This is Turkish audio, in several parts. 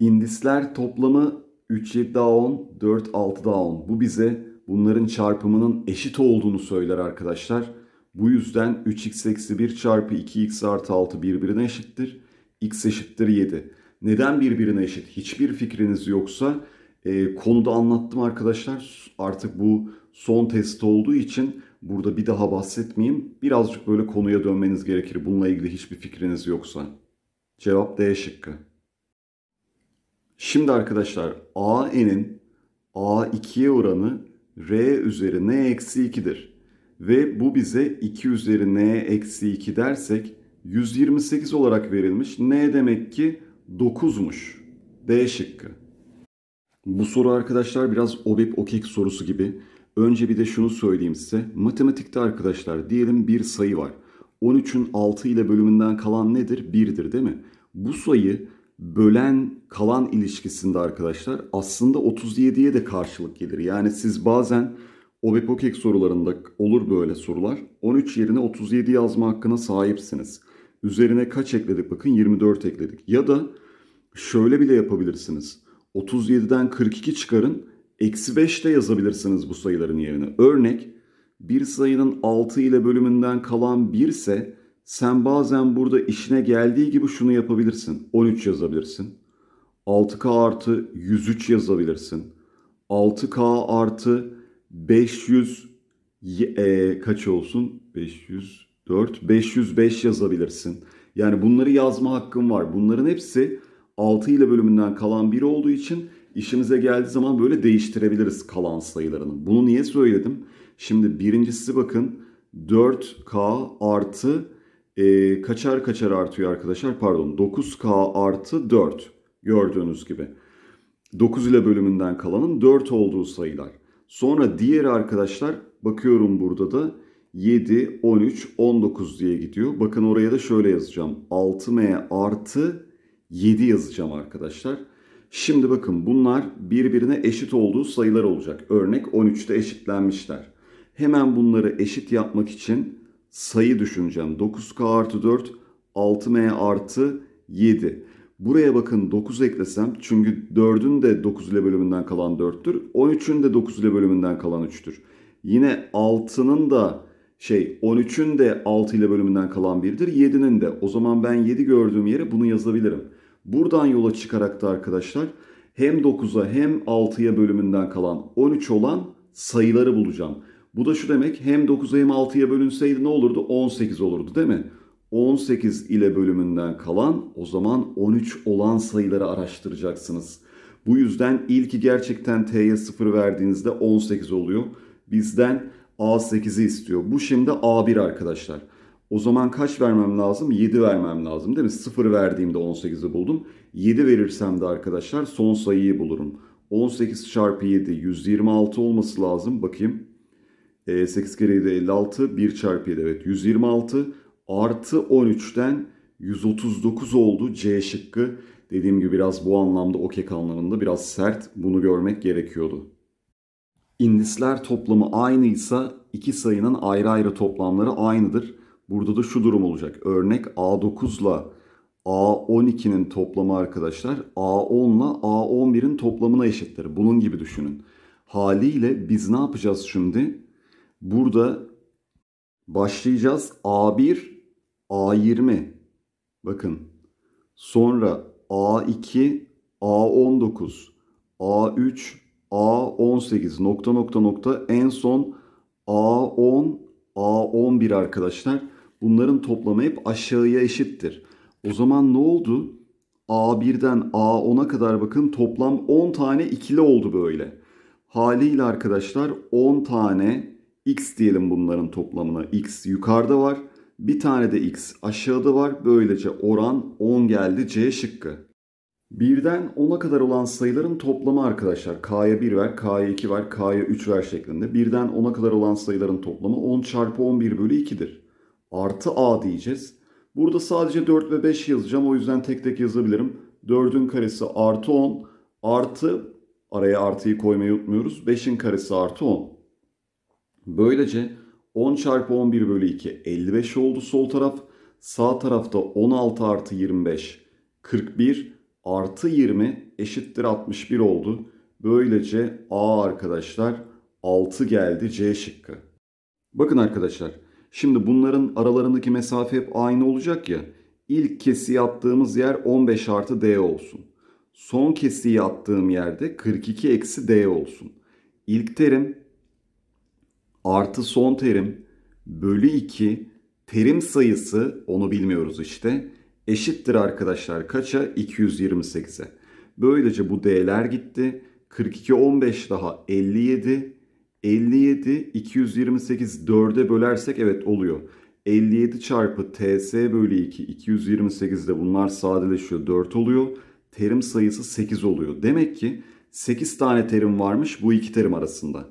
İndisler toplamı 37 7 daha 10, 4 6 10. Bu bize bunların çarpımının eşit olduğunu söyler arkadaşlar. Bu yüzden 3x eksi 1 çarpı 2x artı 6 birbirine eşittir. x eşittir 7. Neden birbirine eşit? Hiçbir fikriniz yoksa e, konuda anlattım arkadaşlar. Artık bu son test olduğu için burada bir daha bahsetmeyeyim. Birazcık böyle konuya dönmeniz gerekir bununla ilgili hiçbir fikriniz yoksa. Cevap D şıkkı. Şimdi arkadaşlar AE'nin A2'ye oranı R üzeri N eksi 2'dir. Ve bu bize 2 üzeri N eksi 2 dersek 128 olarak verilmiş. N demek ki 9'muş. D şıkkı. Bu soru arkadaşlar biraz obep okek sorusu gibi. Önce bir de şunu söyleyeyim size. Matematikte arkadaşlar diyelim bir sayı var. 13'ün 6 ile bölümünden kalan nedir? 1'dir değil mi? Bu sayı bölen kalan ilişkisinde arkadaşlar aslında 37'ye de karşılık gelir. Yani siz bazen Obepokek sorularında olur böyle sorular. 13 yerine 37 yazma hakkına sahipsiniz. Üzerine kaç ekledik bakın 24 ekledik. Ya da şöyle bile yapabilirsiniz. 37'den 42 çıkarın. Eksi 5 de yazabilirsiniz bu sayıların yerine. Örnek bir sayının 6 ile bölümünden kalan 1 ise sen bazen burada işine geldiği gibi şunu yapabilirsin. 13 yazabilirsin. 6K artı 103 yazabilirsin. 6K artı 500 e, kaç olsun? 504, 505 yazabilirsin. Yani bunları yazma hakkım var. Bunların hepsi 6 ile bölümünden kalan biri olduğu için işimize geldiği zaman böyle değiştirebiliriz kalan sayılarını. Bunu niye söyledim? Şimdi birincisi bakın 4K artı e, kaçar kaçar artıyor arkadaşlar. Pardon 9K artı 4 gördüğünüz gibi. 9 ile bölümünden kalanın 4 olduğu sayılar. Sonra diğer arkadaşlar bakıyorum burada da 7, 13, 19 diye gidiyor. Bakın oraya da şöyle yazacağım. 6M artı 7 yazacağım arkadaşlar. Şimdi bakın bunlar birbirine eşit olduğu sayılar olacak. Örnek 13'te eşitlenmişler. Hemen bunları eşit yapmak için sayı düşüneceğim. 9K artı 4, 6M artı 7. Buraya bakın 9 eklesem çünkü 4'ün de 9 ile bölümünden kalan 4'tür. 13'ün de 9 ile bölümünden kalan 3'tür. Yine 6'nın da şey 13'ün de 6 ile bölümünden kalan 1'dir. 7'nin de. O zaman ben 7 gördüğüm yere bunu yazabilirim. Buradan yola çıkarak da arkadaşlar hem 9'a hem 6'ya bölümünden kalan 13 olan sayıları bulacağım. Bu da şu demek hem 9'a hem 6'ya bölünseydi ne olurdu? 18 olurdu değil mi? 18 ile bölümünden kalan o zaman 13 olan sayıları araştıracaksınız. Bu yüzden ilki gerçekten T'ye 0 verdiğinizde 18 oluyor. Bizden A8'i istiyor. Bu şimdi A1 arkadaşlar. O zaman kaç vermem lazım? 7 vermem lazım değil mi? 0 verdiğimde 18'i buldum. 7 verirsem de arkadaşlar son sayıyı bulurum. 18 çarpı 7 126 olması lazım. Bakayım e, ee, 8 kere 7 56. 1 çarpı 7 evet 126. Artı 13'ten 139 oldu C şıkkı. Dediğim gibi biraz bu anlamda okek anlamında biraz sert bunu görmek gerekiyordu. İndisler toplamı aynıysa iki sayının ayrı ayrı toplamları aynıdır. Burada da şu durum olacak. Örnek A9 ile A12'nin toplamı arkadaşlar A10 ile A11'in toplamına eşittir. Bunun gibi düşünün. Haliyle biz ne yapacağız şimdi? Burada başlayacağız A1, A20. Bakın. Sonra A2, A19, A3, A18 nokta nokta nokta en son A10, A11 arkadaşlar. Bunların toplamı hep aşağıya eşittir. O zaman ne oldu? A1'den A10'a kadar bakın toplam 10 tane ikili oldu böyle. Haliyle arkadaşlar 10 tane x diyelim bunların toplamına. x yukarıda var. Bir tane de x aşağıda var. Böylece oran 10 geldi C şıkkı. 1'den 10'a kadar olan sayıların toplamı arkadaşlar. K'ya 1 ver, K'ya 2 ver, K'ya 3 ver şeklinde. 1'den 10'a kadar olan sayıların toplamı 10 çarpı 11 bölü 2'dir. Artı A diyeceğiz. Burada sadece 4 ve 5 yazacağım. O yüzden tek tek yazabilirim. 4'ün karesi artı 10 artı araya artıyı koymayı unutmuyoruz. 5'in karesi artı 10. Böylece 10 çarpı 11 bölü 2 55 oldu sol taraf. Sağ tarafta 16 artı 25 41 artı 20 eşittir 61 oldu. Böylece A arkadaşlar 6 geldi C şıkkı. Bakın arkadaşlar şimdi bunların aralarındaki mesafe hep aynı olacak ya. İlk kesiyi attığımız yer 15 artı D olsun. Son kesiyi attığım yerde 42 eksi D olsun. İlk terim artı son terim bölü 2 terim sayısı onu bilmiyoruz işte eşittir arkadaşlar kaça? 228'e. Böylece bu değerler gitti. 42 15 daha 57. 57 228 4'e bölersek evet oluyor. 57 çarpı TS bölü 2 228 de bunlar sadeleşiyor 4 oluyor. Terim sayısı 8 oluyor. Demek ki 8 tane terim varmış bu iki terim arasında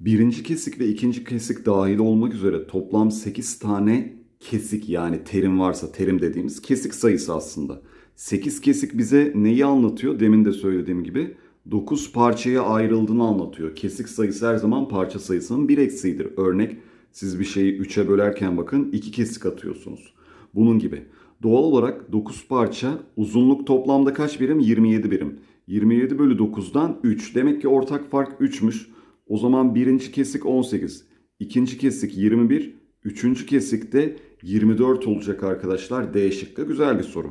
birinci kesik ve ikinci kesik dahil olmak üzere toplam 8 tane kesik yani terim varsa terim dediğimiz kesik sayısı aslında. 8 kesik bize neyi anlatıyor? Demin de söylediğim gibi 9 parçaya ayrıldığını anlatıyor. Kesik sayısı her zaman parça sayısının bir eksiğidir. Örnek siz bir şeyi 3'e bölerken bakın 2 kesik atıyorsunuz. Bunun gibi. Doğal olarak 9 parça uzunluk toplamda kaç birim? 27 birim. 27 bölü 9'dan 3. Demek ki ortak fark 3'müş. O zaman birinci kesik 18, ikinci kesik 21, üçüncü kesik de 24 olacak arkadaşlar. D şıkkı güzel bir soru.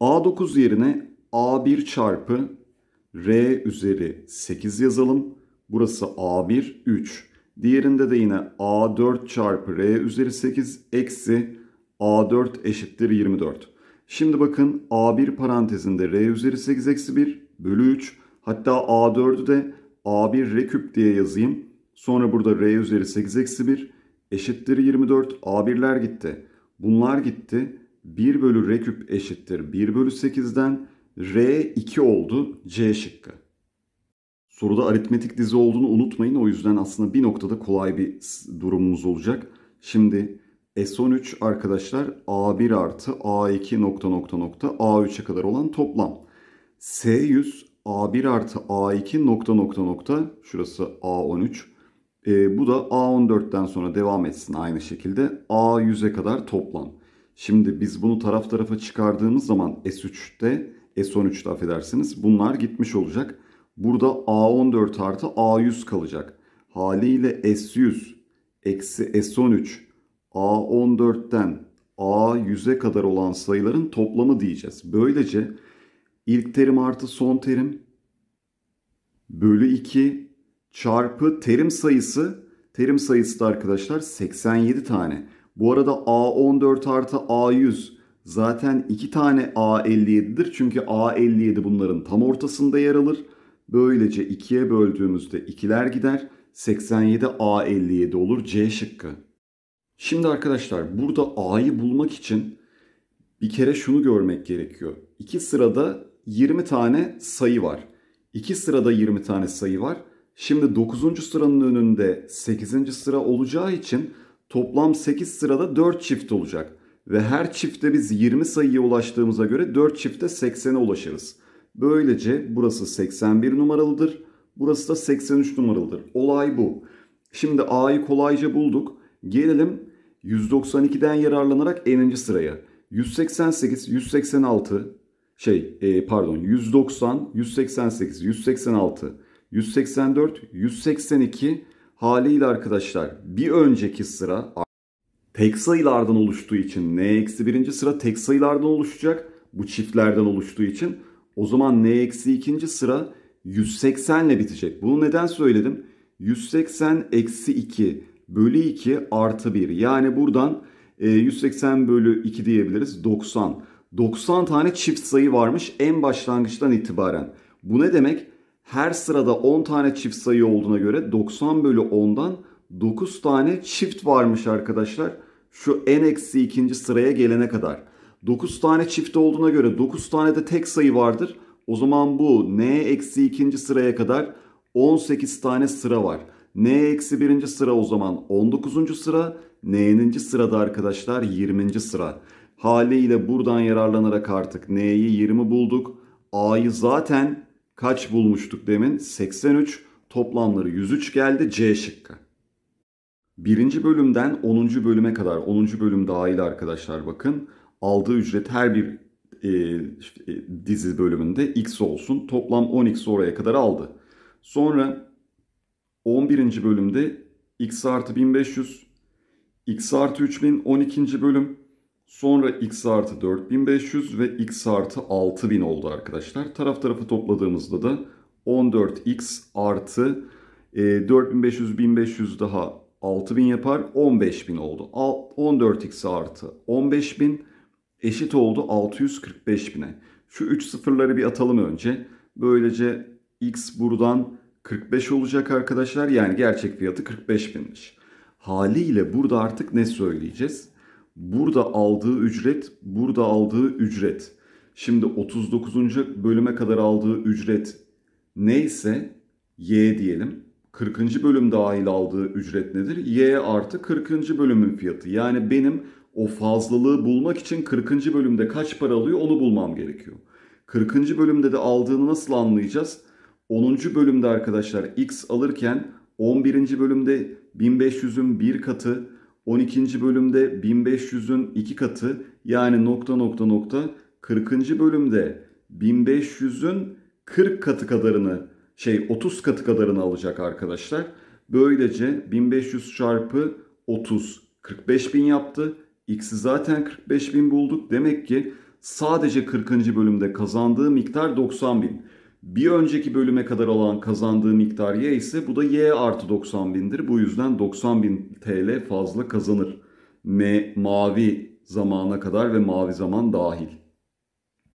A9 yerine A1 çarpı R üzeri 8 yazalım. Burası A1 3. Diğerinde de yine A4 çarpı R üzeri 8 eksi A4 eşittir 24. Şimdi bakın A1 parantezinde R üzeri 8 eksi 1 bölü 3 hatta A4'ü de A1 reküp diye yazayım. Sonra burada R üzeri 8 eksi 1 eşittir 24. A1'ler gitti. Bunlar gitti. 1 bölü R küp eşittir 1 bölü 8'den R 2 oldu C şıkkı. Soruda aritmetik dizi olduğunu unutmayın. O yüzden aslında bir noktada kolay bir durumumuz olacak. Şimdi S13 arkadaşlar A1 artı A2 nokta nokta nokta A3'e kadar olan toplam. S100 A1 artı A2 nokta nokta nokta şurası A13. E, bu da A14'ten sonra devam etsin aynı şekilde. A100'e kadar toplam. Şimdi biz bunu taraf tarafa çıkardığımız zaman S3'te S13'te affedersiniz bunlar gitmiş olacak. Burada A14 artı A100 kalacak. Haliyle S100 eksi S13 A14'ten A100'e kadar olan sayıların toplamı diyeceğiz. Böylece İlk terim artı son terim bölü 2 çarpı terim sayısı. Terim sayısı da arkadaşlar 87 tane. Bu arada A14 artı A100 zaten 2 tane A57'dir. Çünkü A57 bunların tam ortasında yer alır. Böylece 2'ye böldüğümüzde 2'ler gider. 87 A57 olur C şıkkı. Şimdi arkadaşlar burada A'yı bulmak için bir kere şunu görmek gerekiyor. İki sırada 20 tane sayı var. 2 sırada 20 tane sayı var. Şimdi 9. sıranın önünde 8. sıra olacağı için toplam 8 sırada 4 çift olacak. Ve her çifte biz 20 sayıya ulaştığımıza göre 4 çifte 80'e ulaşırız. Böylece burası 81 numaralıdır. Burası da 83 numaralıdır. Olay bu. Şimdi A'yı kolayca bulduk. Gelelim 192'den yararlanarak n'inci sıraya. 188, 186, şey e, pardon 190, 188, 186, 184, 182 haliyle arkadaşlar bir önceki sıra tek sayılardan oluştuğu için n eksi birinci sıra tek sayılardan oluşacak. Bu çiftlerden oluştuğu için o zaman n eksi ikinci sıra 180 ile bitecek. Bunu neden söyledim? 180 eksi 2 bölü 2 artı 1. Yani buradan 180 e, bölü 2 diyebiliriz. 90. 90 tane çift sayı varmış en başlangıçtan itibaren. Bu ne demek? Her sırada 10 tane çift sayı olduğuna göre 90 bölü 10'dan 9 tane çift varmış arkadaşlar. Şu en eksi ikinci sıraya gelene kadar. 9 tane çift olduğuna göre 9 tane de tek sayı vardır. O zaman bu n eksi ikinci sıraya kadar 18 tane sıra var. n eksi birinci sıra o zaman 19. sıra. n'ninci sırada arkadaşlar 20. sıra haliyle buradan yararlanarak artık N'yi 20 bulduk. A'yı zaten kaç bulmuştuk demin? 83. Toplamları 103 geldi C şıkkı. Birinci bölümden 10. bölüme kadar 10. bölüm dahil arkadaşlar bakın. Aldığı ücret her bir e, e dizi bölümünde x olsun. Toplam 10x oraya kadar aldı. Sonra 11. bölümde x artı 1500, x artı 3000, 12. bölüm Sonra x artı 4500 ve x artı 6000 oldu arkadaşlar. Taraf tarafı topladığımızda da 14x artı e, 4500 1500 daha 6000 yapar 15000 oldu. 14x artı 15000 eşit oldu 645.000'e. Şu 3 sıfırları bir atalım önce. Böylece x buradan 45 olacak arkadaşlar. Yani gerçek fiyatı 45.000'miş. Haliyle burada artık ne söyleyeceğiz? burada aldığı ücret, burada aldığı ücret. Şimdi 39. bölüme kadar aldığı ücret neyse Y diyelim. 40. bölüm dahil aldığı ücret nedir? Y artı 40. bölümün fiyatı. Yani benim o fazlalığı bulmak için 40. bölümde kaç para alıyor onu bulmam gerekiyor. 40. bölümde de aldığını nasıl anlayacağız? 10. bölümde arkadaşlar x alırken 11. bölümde 1500'ün bir katı, 12. bölümde 1500'ün iki katı yani nokta nokta nokta 40. bölümde 1500'ün 40 katı kadarını şey 30 katı kadarını alacak arkadaşlar. Böylece 1500 çarpı 30 45.000 yaptı. X'i zaten 45.000 bulduk. Demek ki sadece 40. bölümde kazandığı miktar 90.000. Bir önceki bölüme kadar olan kazandığı miktar Y ise bu da Y artı 90 bindir. Bu yüzden 90 bin TL fazla kazanır. M, mavi zamana kadar ve mavi zaman dahil.